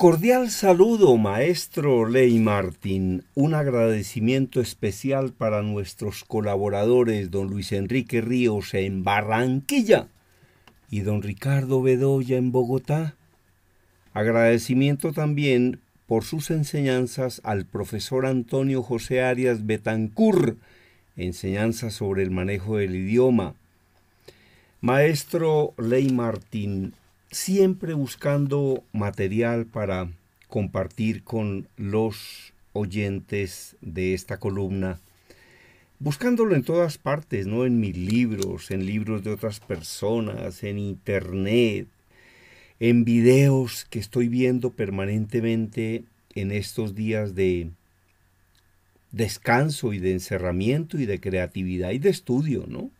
Cordial saludo, maestro Ley Martín. Un agradecimiento especial para nuestros colaboradores, don Luis Enrique Ríos en Barranquilla y don Ricardo Bedoya en Bogotá. Agradecimiento también por sus enseñanzas al profesor Antonio José Arias Betancur, enseñanza sobre el manejo del idioma. Maestro Ley Martín, siempre buscando material para compartir con los oyentes de esta columna, buscándolo en todas partes, ¿no? En mis libros, en libros de otras personas, en internet, en videos que estoy viendo permanentemente en estos días de descanso y de encerramiento y de creatividad y de estudio, ¿no?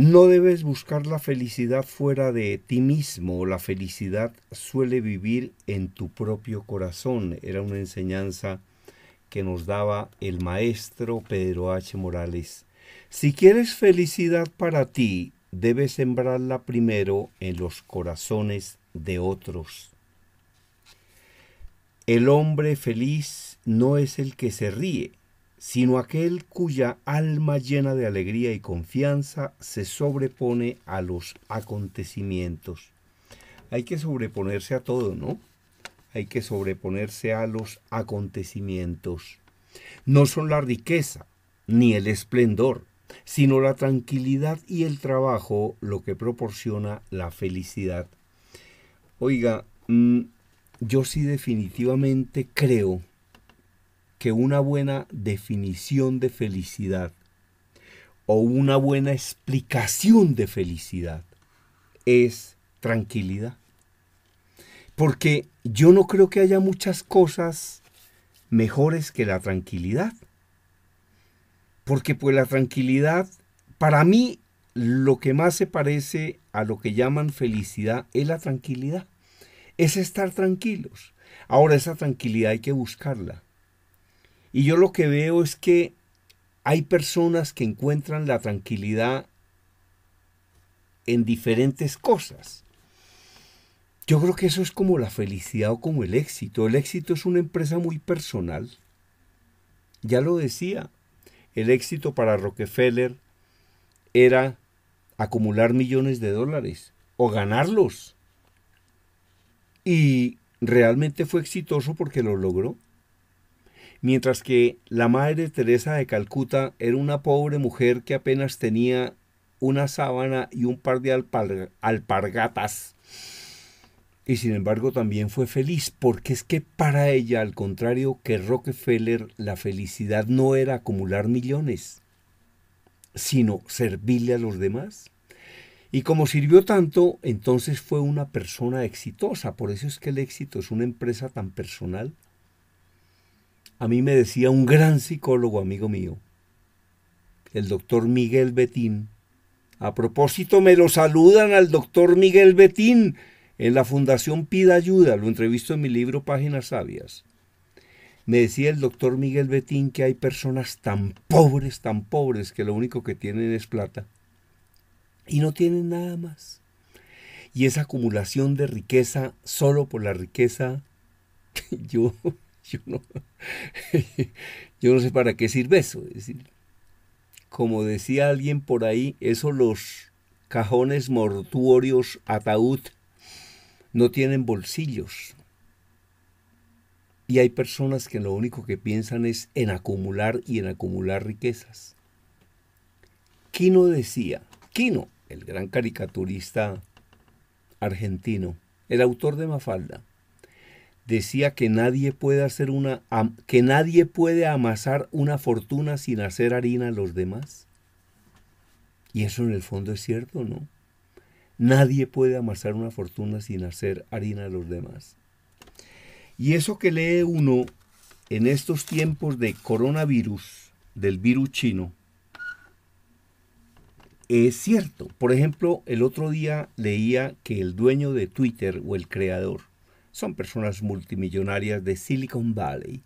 No debes buscar la felicidad fuera de ti mismo, la felicidad suele vivir en tu propio corazón. Era una enseñanza que nos daba el maestro Pedro H. Morales. Si quieres felicidad para ti, debes sembrarla primero en los corazones de otros. El hombre feliz no es el que se ríe, sino aquel cuya alma llena de alegría y confianza se sobrepone a los acontecimientos. Hay que sobreponerse a todo, ¿no? Hay que sobreponerse a los acontecimientos. No son la riqueza ni el esplendor, sino la tranquilidad y el trabajo lo que proporciona la felicidad. Oiga, mm, yo sí definitivamente creo que una buena definición de felicidad o una buena explicación de felicidad es tranquilidad. Porque yo no creo que haya muchas cosas mejores que la tranquilidad. Porque pues la tranquilidad, para mí, lo que más se parece a lo que llaman felicidad es la tranquilidad. Es estar tranquilos. Ahora esa tranquilidad hay que buscarla. Y yo lo que veo es que hay personas que encuentran la tranquilidad en diferentes cosas. Yo creo que eso es como la felicidad o como el éxito. El éxito es una empresa muy personal. Ya lo decía, el éxito para Rockefeller era acumular millones de dólares o ganarlos. Y realmente fue exitoso porque lo logró mientras que la Madre Teresa de Calcuta era una pobre mujer que apenas tenía una sábana y un par de alpargatas. Y sin embargo también fue feliz, porque es que para ella, al contrario que Rockefeller, la felicidad no era acumular millones, sino servirle a los demás. Y como sirvió tanto, entonces fue una persona exitosa. Por eso es que el éxito es una empresa tan personal a mí me decía un gran psicólogo amigo mío, el doctor Miguel Betín. A propósito, me lo saludan al doctor Miguel Betín en la Fundación Pida Ayuda, lo entrevisto en mi libro Páginas Sabias. Me decía el doctor Miguel Betín que hay personas tan pobres, tan pobres, que lo único que tienen es plata. Y no tienen nada más. Y esa acumulación de riqueza solo por la riqueza, que yo yo no, sé para qué sirve eso. Es decir, como decía alguien por ahí, esos los cajones mortuorios ataúd no tienen bolsillos. Y hay personas que lo único que piensan es en acumular y en acumular riquezas. Quino decía, Quino, el gran caricaturista argentino, el autor de Mafalda, decía que nadie puede hacer una que nadie puede amasar una fortuna sin hacer harina a los demás. Y eso en el fondo es cierto, ¿no? Nadie puede amasar una fortuna sin hacer harina a los demás. Y eso que lee uno en estos tiempos de coronavirus, del virus chino, es cierto. Por ejemplo, el otro día leía que el dueño de Twitter o el creador son personas multimillonarias de Silicon Valley,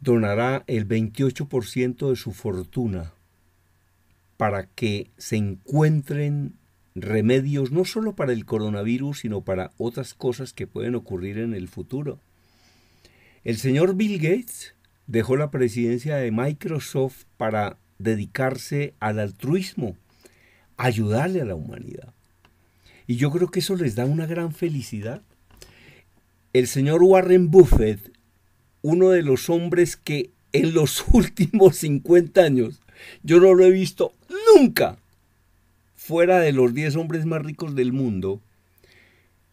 donará el 28% de su fortuna para que se encuentren remedios no solo para el coronavirus, sino para otras cosas que pueden ocurrir en el futuro. El señor Bill Gates dejó la presidencia de Microsoft para dedicarse al altruismo, ayudarle a la humanidad. Y yo creo que eso les da una gran felicidad el señor Warren Buffett, uno de los hombres que en los últimos 50 años yo no lo he visto nunca fuera de los 10 hombres más ricos del mundo,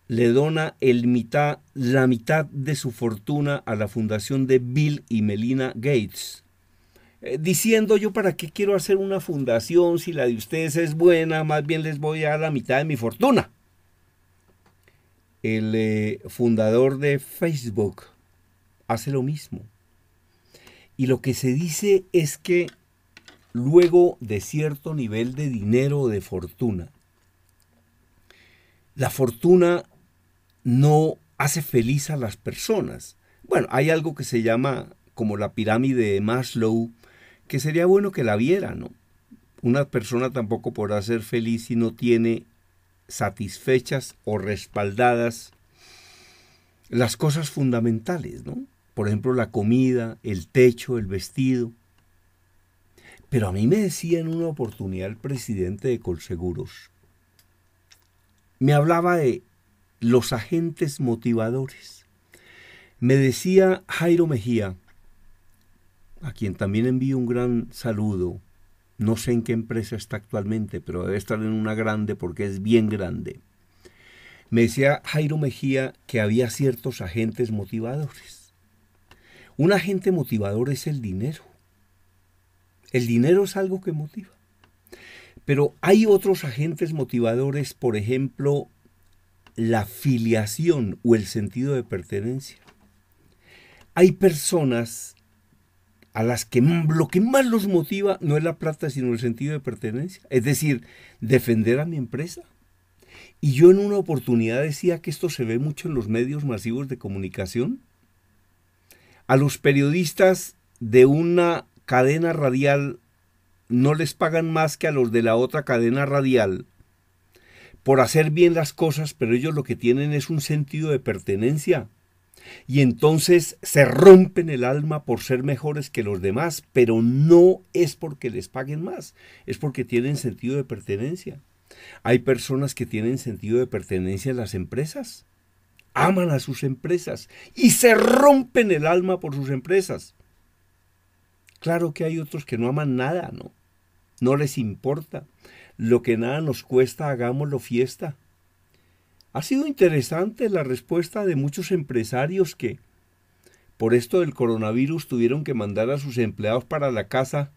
le dona el mitad, la mitad de su fortuna a la fundación de Bill y Melina Gates. Eh, diciendo yo, ¿para qué quiero hacer una fundación si la de ustedes es buena? Más bien les voy a dar la mitad de mi fortuna. El eh, fundador de Facebook hace lo mismo. Y lo que se dice es que luego de cierto nivel de dinero o de fortuna, la fortuna no hace feliz a las personas. Bueno, hay algo que se llama como la pirámide de Maslow, que sería bueno que la viera, ¿no? Una persona tampoco podrá ser feliz si no tiene satisfechas o respaldadas las cosas fundamentales, ¿no? Por ejemplo, la comida, el techo, el vestido. Pero a mí me decía en una oportunidad el presidente de Colseguros, me hablaba de los agentes motivadores. Me decía Jairo Mejía, a quien también envío un gran saludo, no sé en qué empresa está actualmente, pero debe estar en una grande porque es bien grande. Me decía Jairo Mejía que había ciertos agentes motivadores. Un agente motivador es el dinero. El dinero es algo que motiva. Pero hay otros agentes motivadores, por ejemplo, la filiación o el sentido de pertenencia. Hay personas a las que lo que más los motiva no es la plata, sino el sentido de pertenencia. Es decir, defender a mi empresa. Y yo en una oportunidad decía que esto se ve mucho en los medios masivos de comunicación. A los periodistas de una cadena radial no les pagan más que a los de la otra cadena radial por hacer bien las cosas, pero ellos lo que tienen es un sentido de pertenencia y entonces se rompen el alma por ser mejores que los demás, pero no es porque les paguen más, es porque tienen sentido de pertenencia. Hay personas que tienen sentido de pertenencia en las empresas, aman a sus empresas y se rompen el alma por sus empresas. Claro que hay otros que no aman nada, ¿no? No les importa. Lo que nada nos cuesta, hagámoslo fiesta. Ha sido interesante la respuesta de muchos empresarios que, por esto del coronavirus, tuvieron que mandar a sus empleados para la casa,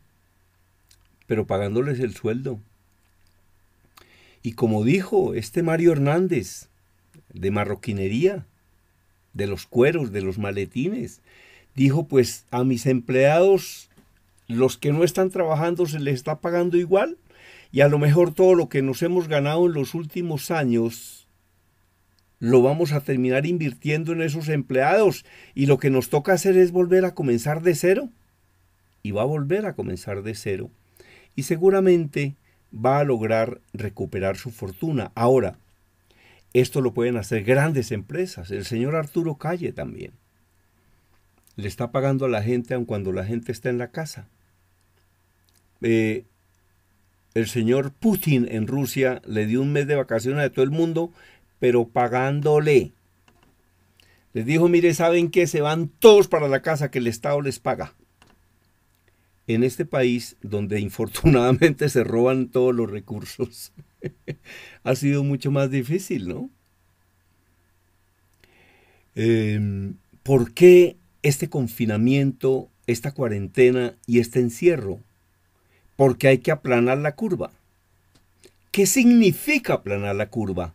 pero pagándoles el sueldo. Y como dijo este Mario Hernández, de marroquinería, de los cueros, de los maletines, dijo pues a mis empleados, los que no están trabajando se les está pagando igual y a lo mejor todo lo que nos hemos ganado en los últimos años lo vamos a terminar invirtiendo en esos empleados y lo que nos toca hacer es volver a comenzar de cero. Y va a volver a comenzar de cero. Y seguramente va a lograr recuperar su fortuna. Ahora, esto lo pueden hacer grandes empresas. El señor Arturo Calle también. Le está pagando a la gente aun cuando la gente está en la casa. Eh, el señor Putin en Rusia le dio un mes de vacaciones a todo el mundo pero pagándole. Les dijo, mire, ¿saben qué? Se van todos para la casa que el Estado les paga. En este país, donde infortunadamente se roban todos los recursos, ha sido mucho más difícil, ¿no? Em, ¿Por qué este confinamiento, esta cuarentena y este encierro? Porque hay que aplanar la curva. ¿Qué significa aplanar la curva?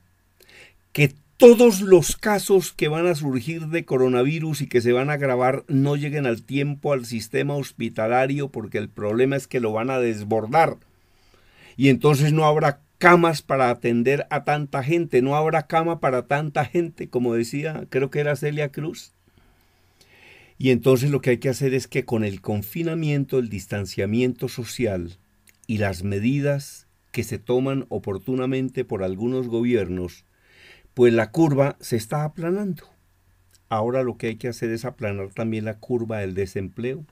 que todos los casos que van a surgir de coronavirus y que se van a agravar no lleguen al tiempo al sistema hospitalario porque el problema es que lo van a desbordar. Y entonces no habrá camas para atender a tanta gente, no habrá cama para tanta gente, como decía, creo que era Celia Cruz. Y entonces lo que hay que hacer es que con el confinamiento, el distanciamiento social y las medidas que se toman oportunamente por algunos gobiernos, pues la curva se está aplanando. Ahora lo que hay que hacer es aplanar también la curva del desempleo,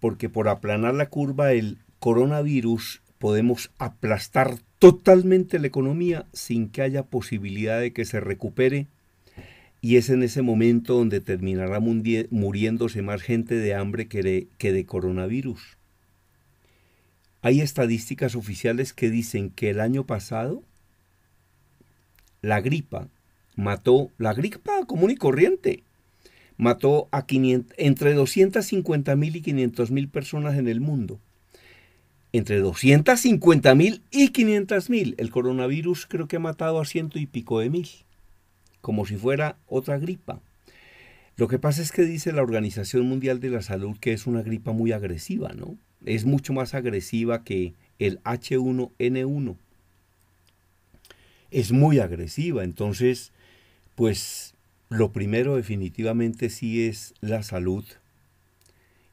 porque por aplanar la curva del coronavirus podemos aplastar totalmente la economía sin que haya posibilidad de que se recupere y es en ese momento donde terminará muriéndose más gente de hambre que de, que de, coronavirus. Hay estadísticas oficiales que dicen que el año pasado la gripa mató, la gripa común y corriente, mató a entre 250.000 mil y 500 mil personas en el mundo. Entre 250.000 mil y 500.000. mil. El coronavirus creo que ha matado a ciento y pico de mil, como si fuera otra gripa. Lo que pasa es que dice la Organización Mundial de la Salud que es una gripa muy agresiva, ¿no? Es mucho más agresiva que el H1N1 es muy agresiva. Entonces, pues lo primero definitivamente sí es la salud.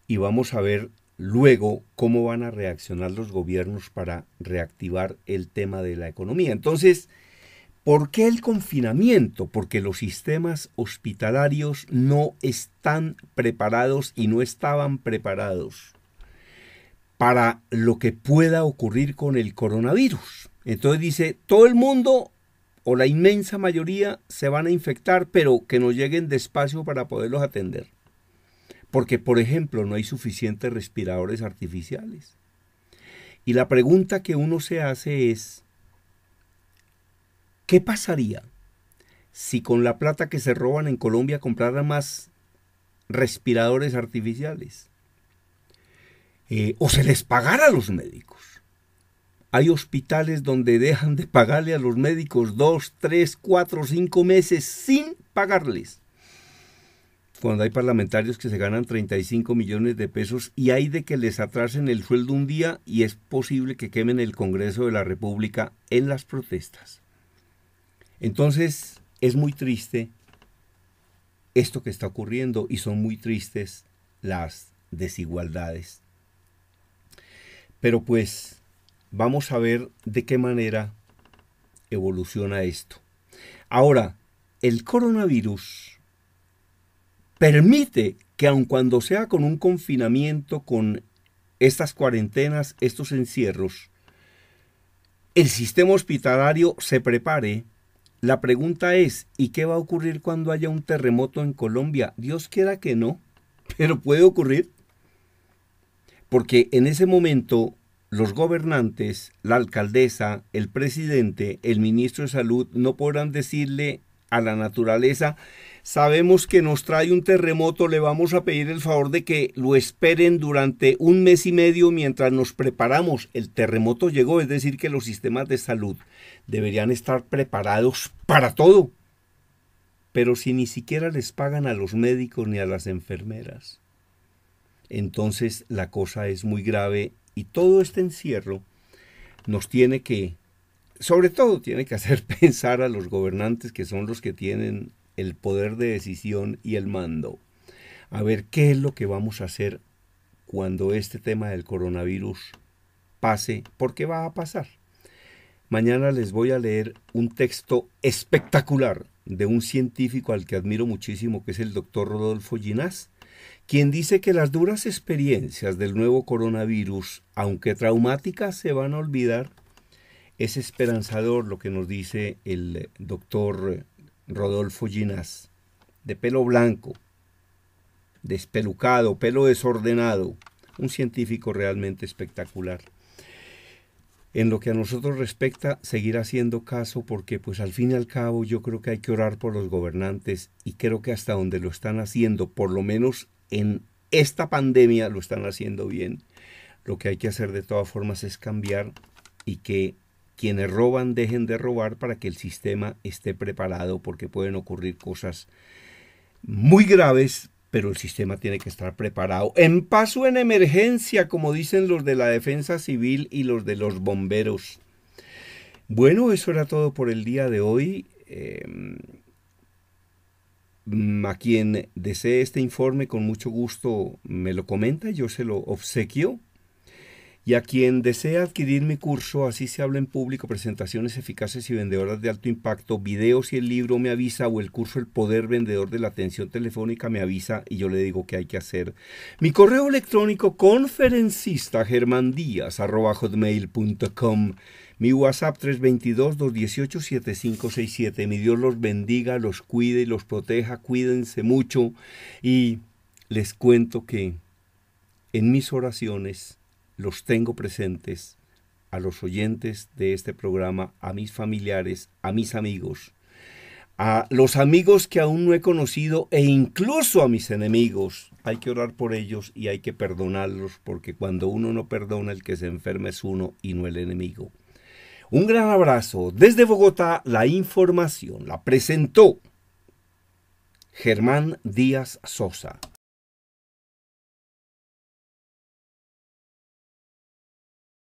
Y vamos a ver luego cómo van a reaccionar los gobiernos para reactivar el tema de la economía. Entonces, ¿por qué el confinamiento? Porque los sistemas hospitalarios no están preparados y no estaban preparados para lo que pueda ocurrir con el coronavirus. Entonces dice, todo el mundo o la inmensa mayoría se van a infectar, pero que nos lleguen despacio para poderlos atender. Porque, por ejemplo, no hay suficientes respiradores artificiales. Y la pregunta que uno se hace es, ¿qué pasaría si con la plata que se roban en Colombia compraran más respiradores artificiales? Eh, o se les pagara a los médicos. Hay hospitales donde dejan de pagarle a los médicos dos, tres, cuatro, cinco meses sin pagarles. Cuando hay parlamentarios que se ganan 35 millones de pesos y hay de que les atrasen el sueldo un día y es posible que quemen el Congreso de la República en las protestas. Entonces es muy triste esto que está ocurriendo y son muy tristes las desigualdades pero pues vamos a ver de qué manera evoluciona esto. Ahora, el coronavirus permite que aun cuando sea con un confinamiento, con estas cuarentenas, estos encierros, el sistema hospitalario se prepare. La pregunta es, ¿y qué va a ocurrir cuando haya un terremoto en Colombia? Dios quiera que no, pero puede ocurrir. Porque en ese momento los gobernantes, la alcaldesa, el presidente, el ministro de salud no podrán decirle a la naturaleza, sabemos que nos trae un terremoto, le vamos a pedir el favor de que lo esperen durante un mes y medio mientras nos preparamos. El terremoto llegó, es decir, que los sistemas de salud deberían estar preparados para todo. Pero si ni siquiera les pagan a los médicos ni a las enfermeras, entonces la cosa es muy grave y todo este encierro nos tiene que, sobre todo tiene que hacer pensar a los gobernantes que son los que tienen el poder de decisión y el mando. A ver qué es lo que vamos a hacer cuando este tema del coronavirus pase, porque va a pasar. Mañana les voy a leer un texto espectacular de un científico al que admiro muchísimo, que es el doctor Rodolfo Ginás, quien dice que las duras experiencias del nuevo coronavirus, aunque traumáticas, se van a olvidar. Es esperanzador lo que nos dice el doctor Rodolfo Ginás, de pelo blanco, despelucado, pelo desordenado, un científico realmente espectacular. En lo que a nosotros respecta, seguir haciendo caso porque pues al fin y al cabo yo creo que hay que orar por los gobernantes y creo que hasta donde lo están haciendo, por lo menos en esta pandemia lo están haciendo bien. Lo que hay que hacer de todas formas es cambiar y que quienes roban dejen de robar para que el sistema esté preparado porque pueden ocurrir cosas muy graves pero el sistema tiene que estar preparado. En paso en emergencia, como dicen los de la defensa civil y los de los bomberos. Bueno, eso era todo por el día de hoy. Em, a quien desee este informe, con mucho gusto me lo comenta, yo se lo obsequio. Y a quien desea adquirir mi curso, así se habla en público, presentaciones eficaces y vendedoras de alto impacto, videos y el libro me avisa o el curso El Poder Vendedor de la Atención Telefónica me avisa y yo le digo qué hay que hacer. Mi correo electrónico conferencista germandías.com mi WhatsApp 322-218-7567. Mi Dios los bendiga, los cuide y los proteja. Cuídense mucho. Y les cuento que en mis oraciones los tengo presentes a los oyentes de este programa, a mis familiares, a mis amigos, a los amigos que aún no he conocido e incluso a mis enemigos. Hay que orar por ellos y hay que perdonarlos porque cuando uno no perdona el que se enferma es uno y no el enemigo. Un gran abrazo. Desde Bogotá la información la presentó Germán Díaz Sosa.